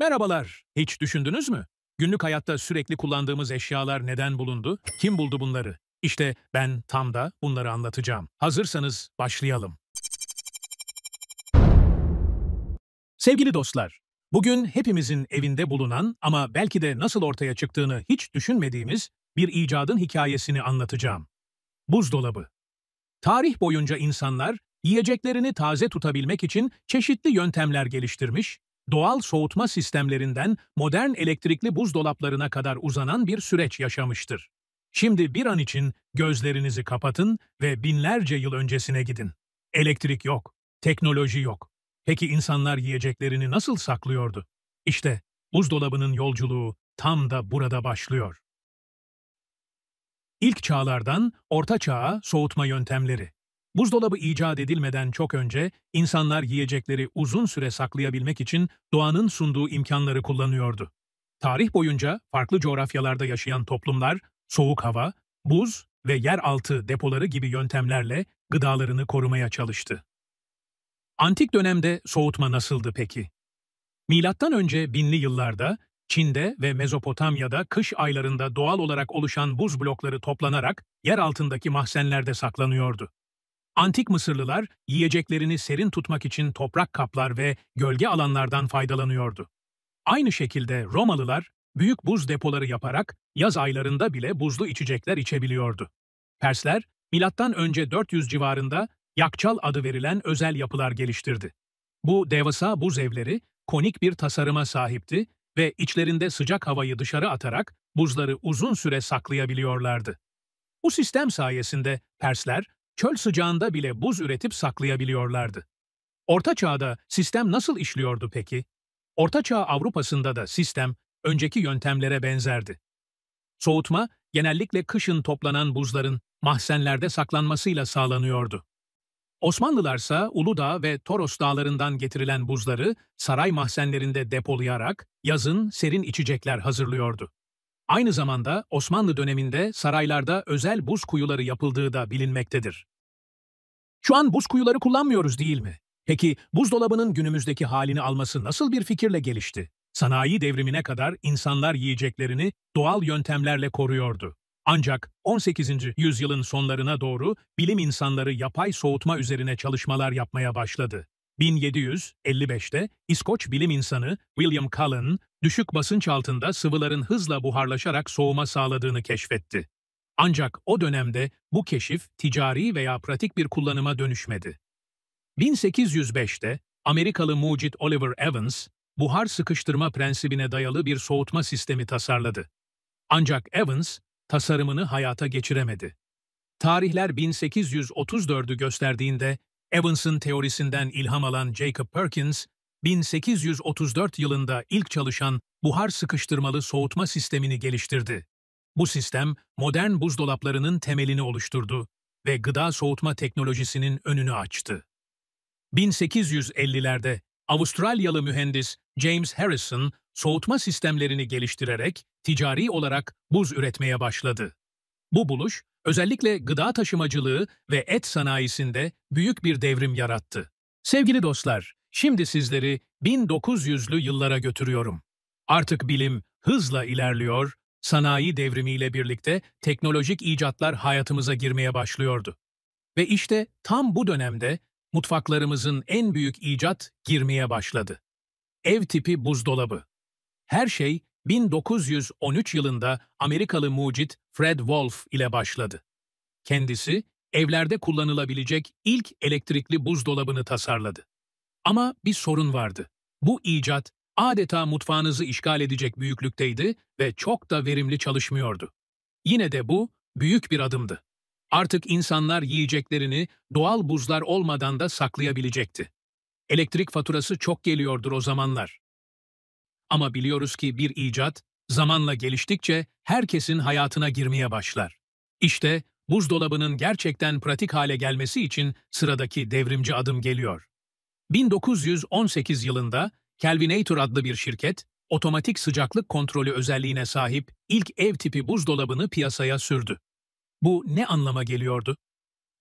Merhabalar, hiç düşündünüz mü? Günlük hayatta sürekli kullandığımız eşyalar neden bulundu? Kim buldu bunları? İşte ben tam da bunları anlatacağım. Hazırsanız başlayalım. Sevgili dostlar, bugün hepimizin evinde bulunan ama belki de nasıl ortaya çıktığını hiç düşünmediğimiz bir icadın hikayesini anlatacağım. Buzdolabı. Tarih boyunca insanlar yiyeceklerini taze tutabilmek için çeşitli yöntemler geliştirmiş doğal soğutma sistemlerinden modern elektrikli buzdolaplarına kadar uzanan bir süreç yaşamıştır. Şimdi bir an için gözlerinizi kapatın ve binlerce yıl öncesine gidin. Elektrik yok, teknoloji yok. Peki insanlar yiyeceklerini nasıl saklıyordu? İşte buzdolabının yolculuğu tam da burada başlıyor. İlk çağlardan Orta Çağ'a soğutma yöntemleri Buzdolabı icat edilmeden çok önce insanlar yiyecekleri uzun süre saklayabilmek için doğanın sunduğu imkanları kullanıyordu. Tarih boyunca farklı coğrafyalarda yaşayan toplumlar soğuk hava, buz ve yeraltı depoları gibi yöntemlerle gıdalarını korumaya çalıştı. Antik dönemde soğutma nasıldı peki? Milattan önce binli yıllarda Çin'de ve Mezopotamya'da kış aylarında doğal olarak oluşan buz blokları toplanarak yer altındaki mahzenlerde saklanıyordu. Antik Mısırlılar yiyeceklerini serin tutmak için toprak kaplar ve gölge alanlardan faydalanıyordu. Aynı şekilde Romalılar büyük buz depoları yaparak yaz aylarında bile buzlu içecekler içebiliyordu. Persler MÖ 400 civarında yakçal adı verilen özel yapılar geliştirdi. Bu devasa buz evleri konik bir tasarıma sahipti ve içlerinde sıcak havayı dışarı atarak buzları uzun süre saklayabiliyorlardı. Bu sistem sayesinde Persler çöl sıcağında bile buz üretip saklayabiliyorlardı. Orta Çağ'da sistem nasıl işliyordu peki? Orta Çağ Avrupa'sında da sistem önceki yöntemlere benzerdi. Soğutma, genellikle kışın toplanan buzların mahzenlerde saklanmasıyla sağlanıyordu. Osmanlılarsa Uludağ ve Toros dağlarından getirilen buzları saray mahzenlerinde depolayarak yazın serin içecekler hazırlıyordu. Aynı zamanda Osmanlı döneminde saraylarda özel buz kuyuları yapıldığı da bilinmektedir. Şu an buz kuyuları kullanmıyoruz değil mi? Peki buzdolabının günümüzdeki halini alması nasıl bir fikirle gelişti? Sanayi devrimine kadar insanlar yiyeceklerini doğal yöntemlerle koruyordu. Ancak 18. yüzyılın sonlarına doğru bilim insanları yapay soğutma üzerine çalışmalar yapmaya başladı. 1755'te İskoç bilim insanı William Cullen, düşük basınç altında sıvıların hızla buharlaşarak soğuma sağladığını keşfetti. Ancak o dönemde bu keşif ticari veya pratik bir kullanıma dönüşmedi. 1805'te Amerikalı mucit Oliver Evans, buhar sıkıştırma prensibine dayalı bir soğutma sistemi tasarladı. Ancak Evans, tasarımını hayata geçiremedi. Tarihler 1834'ü gösterdiğinde Evans'ın teorisinden ilham alan Jacob Perkins, 1834 yılında ilk çalışan buhar sıkıştırmalı soğutma sistemini geliştirdi. Bu sistem, modern buzdolaplarının temelini oluşturdu ve gıda soğutma teknolojisinin önünü açtı. 1850'lerde Avustralyalı mühendis James Harrison soğutma sistemlerini geliştirerek ticari olarak buz üretmeye başladı. Bu buluş özellikle gıda taşımacılığı ve et sanayisinde büyük bir devrim yarattı. Sevgili dostlar, şimdi sizleri 1900'lü yıllara götürüyorum. Artık bilim hızla ilerliyor, sanayi devrimiyle birlikte teknolojik icatlar hayatımıza girmeye başlıyordu. Ve işte tam bu dönemde mutfaklarımızın en büyük icat girmeye başladı. Ev tipi buzdolabı. Her şey 1913 yılında Amerikalı mucit Fred Wolf ile başladı. Kendisi evlerde kullanılabilecek ilk elektrikli buzdolabını tasarladı. Ama bir sorun vardı. Bu icat adeta mutfağınızı işgal edecek büyüklükteydi ve çok da verimli çalışmıyordu. Yine de bu büyük bir adımdı. Artık insanlar yiyeceklerini doğal buzlar olmadan da saklayabilecekti. Elektrik faturası çok geliyordur o zamanlar. Ama biliyoruz ki bir icat zamanla geliştikçe herkesin hayatına girmeye başlar. İşte buzdolabının gerçekten pratik hale gelmesi için sıradaki devrimci adım geliyor. 1918 yılında Kelvinator adlı bir şirket, otomatik sıcaklık kontrolü özelliğine sahip ilk ev tipi buzdolabını piyasaya sürdü. Bu ne anlama geliyordu?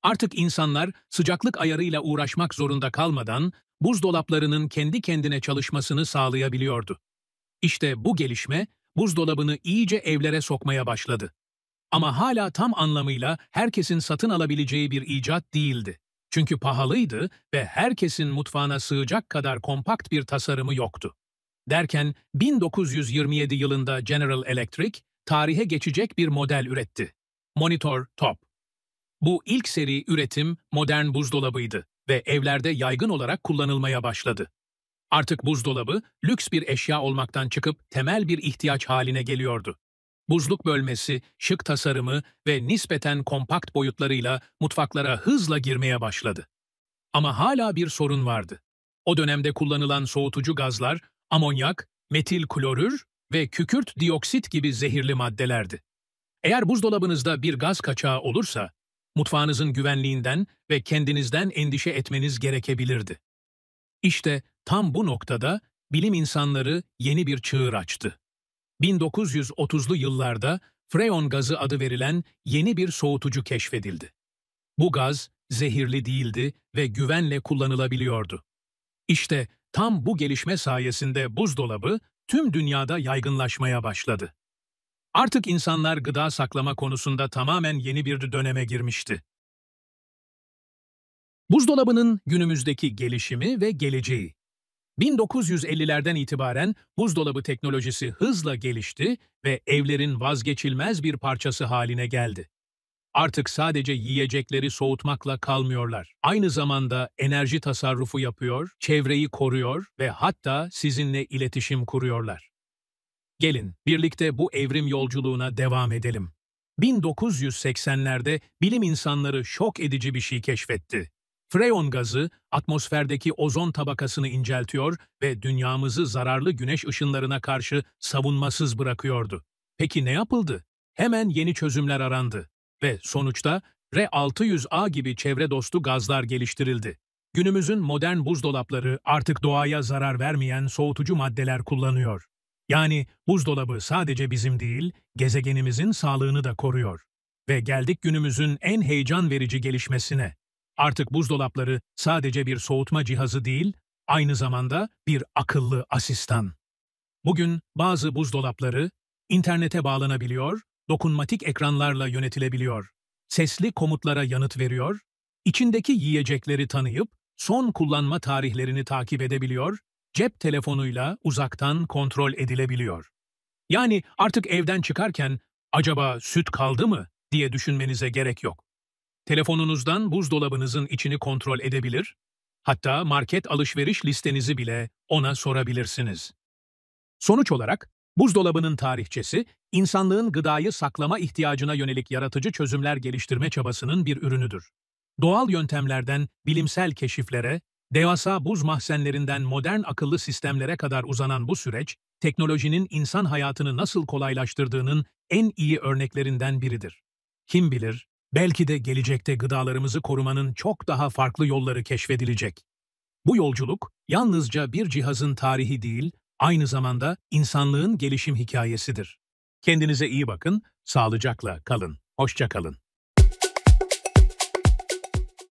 Artık insanlar sıcaklık ayarıyla uğraşmak zorunda kalmadan buzdolaplarının kendi kendine çalışmasını sağlayabiliyordu. İşte bu gelişme buzdolabını iyice evlere sokmaya başladı. Ama hala tam anlamıyla herkesin satın alabileceği bir icat değildi. Çünkü pahalıydı ve herkesin mutfağına sığacak kadar kompakt bir tasarımı yoktu. Derken 1927 yılında General Electric tarihe geçecek bir model üretti. Monitor Top. Bu ilk seri üretim modern buzdolabıydı ve evlerde yaygın olarak kullanılmaya başladı. Artık buzdolabı lüks bir eşya olmaktan çıkıp temel bir ihtiyaç haline geliyordu. Buzluk bölmesi, şık tasarımı ve nispeten kompakt boyutlarıyla mutfaklara hızla girmeye başladı. Ama hala bir sorun vardı. O dönemde kullanılan soğutucu gazlar amonyak, metil klorür ve kükürt dioksit gibi zehirli maddelerdi. Eğer buzdolabınızda bir gaz kaçağı olursa, mutfağınızın güvenliğinden ve kendinizden endişe etmeniz gerekebilirdi. İşte Tam bu noktada bilim insanları yeni bir çığır açtı. 1930'lu yıllarda freon gazı adı verilen yeni bir soğutucu keşfedildi. Bu gaz zehirli değildi ve güvenle kullanılabiliyordu. İşte tam bu gelişme sayesinde buzdolabı tüm dünyada yaygınlaşmaya başladı. Artık insanlar gıda saklama konusunda tamamen yeni bir döneme girmişti. Buzdolabının günümüzdeki gelişimi ve geleceği 1950'lerden itibaren buzdolabı teknolojisi hızla gelişti ve evlerin vazgeçilmez bir parçası haline geldi. Artık sadece yiyecekleri soğutmakla kalmıyorlar. Aynı zamanda enerji tasarrufu yapıyor, çevreyi koruyor ve hatta sizinle iletişim kuruyorlar. Gelin birlikte bu evrim yolculuğuna devam edelim. 1980'lerde bilim insanları şok edici bir şey keşfetti. Freon gazı atmosferdeki ozon tabakasını inceltiyor ve dünyamızı zararlı güneş ışınlarına karşı savunmasız bırakıyordu. Peki ne yapıldı? Hemen yeni çözümler arandı ve sonuçta R600A gibi çevre dostu gazlar geliştirildi. Günümüzün modern buzdolapları artık doğaya zarar vermeyen soğutucu maddeler kullanıyor. Yani buzdolabı sadece bizim değil, gezegenimizin sağlığını da koruyor. Ve geldik günümüzün en heyecan verici gelişmesine. Artık buzdolapları sadece bir soğutma cihazı değil, aynı zamanda bir akıllı asistan. Bugün bazı buzdolapları internete bağlanabiliyor, dokunmatik ekranlarla yönetilebiliyor, sesli komutlara yanıt veriyor, içindeki yiyecekleri tanıyıp son kullanma tarihlerini takip edebiliyor, cep telefonuyla uzaktan kontrol edilebiliyor. Yani artık evden çıkarken acaba süt kaldı mı diye düşünmenize gerek yok. Telefonunuzdan buzdolabınızın içini kontrol edebilir, hatta market alışveriş listenizi bile ona sorabilirsiniz. Sonuç olarak, buzdolabının tarihçesi, insanlığın gıdayı saklama ihtiyacına yönelik yaratıcı çözümler geliştirme çabasının bir ürünüdür. Doğal yöntemlerden bilimsel keşiflere, devasa buz mahzenlerinden modern akıllı sistemlere kadar uzanan bu süreç, teknolojinin insan hayatını nasıl kolaylaştırdığının en iyi örneklerinden biridir. Kim bilir, Belki de gelecekte gıdalarımızı korumanın çok daha farklı yolları keşfedilecek. Bu yolculuk yalnızca bir cihazın tarihi değil, aynı zamanda insanlığın gelişim hikayesidir. Kendinize iyi bakın, sağlıcakla kalın, hoşça kalın.